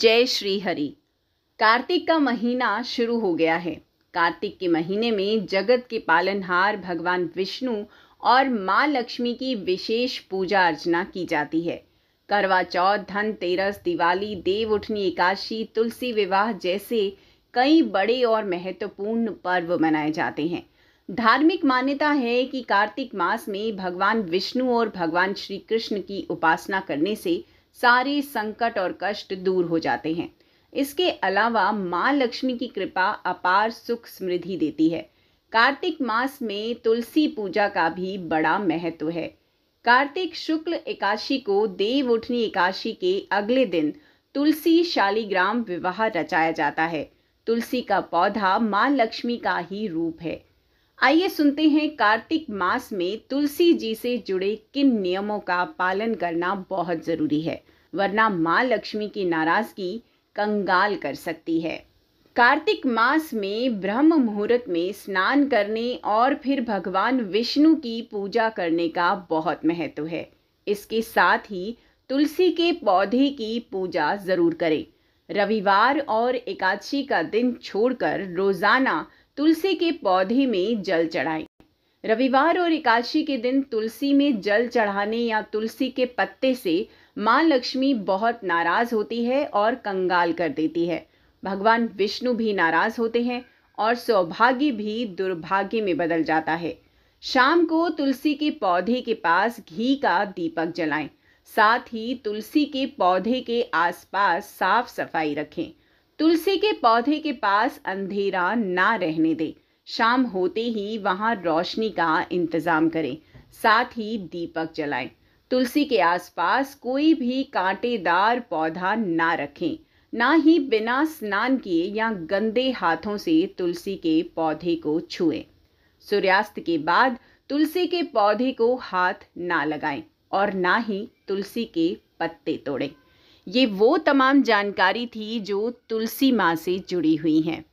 जय श्री हरि कार्तिक का महीना शुरू हो गया है कार्तिक के महीने में जगत के पालनहार भगवान विष्णु और माँ लक्ष्मी की विशेष पूजा अर्चना की जाती है करवा चौथ धनतेरस दिवाली देव उठनी एकादशी तुलसी विवाह जैसे कई बड़े और महत्वपूर्ण पर्व मनाए जाते हैं धार्मिक मान्यता है कि कार्तिक मास में भगवान विष्णु और भगवान श्री कृष्ण की उपासना करने से सारे संकट और कष्ट दूर हो जाते हैं इसके अलावा माँ लक्ष्मी की कृपा अपार सुख समृद्धि देती है कार्तिक मास में तुलसी पूजा का भी बड़ा महत्व है कार्तिक शुक्ल एकादशी को देव उठनी एकादशी के अगले दिन तुलसी शालीग्राम विवाह रचाया जाता है तुलसी का पौधा माँ लक्ष्मी का ही रूप है आइए सुनते हैं कार्तिक मास में तुलसी जी से जुड़े किन नियमों का पालन करना बहुत ज़रूरी है वरना माँ लक्ष्मी की नाराज़गी कंगाल कर सकती है कार्तिक मास में ब्रह्म मुहूर्त में स्नान करने और फिर भगवान विष्णु की पूजा करने का बहुत महत्व है इसके साथ ही तुलसी के पौधे की पूजा ज़रूर करें रविवार और एकादशी का दिन छोड़कर रोज़ाना तुलसी के पौधे में जल चढ़ाएं रविवार और एकादशी के दिन तुलसी में जल चढ़ाने या तुलसी के पत्ते से माँ लक्ष्मी बहुत नाराज होती है और कंगाल कर देती है भगवान विष्णु भी नाराज होते हैं और सौभाग्य भी दुर्भाग्य में बदल जाता है शाम को तुलसी के पौधे के पास घी का दीपक जलाएं साथ ही तुलसी के पौधे के आसपास साफ सफाई रखें तुलसी के पौधे के पास अंधेरा ना रहने दें शाम होते ही वहाँ रोशनी का इंतज़ाम करें साथ ही दीपक जलाएं तुलसी के आसपास कोई भी कांटेदार पौधा ना रखें ना ही बिना स्नान किए या गंदे हाथों से तुलसी के पौधे को छुएं सूर्यास्त के बाद तुलसी के पौधे को हाथ ना लगाएं और ना ही तुलसी के पत्ते तोड़ें ये वो तमाम जानकारी थी जो तुलसी माँ से जुड़ी हुई हैं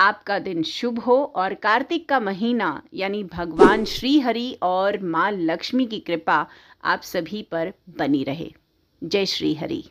आपका दिन शुभ हो और कार्तिक का महीना यानी भगवान श्री हरि और माँ लक्ष्मी की कृपा आप सभी पर बनी रहे जय श्री हरि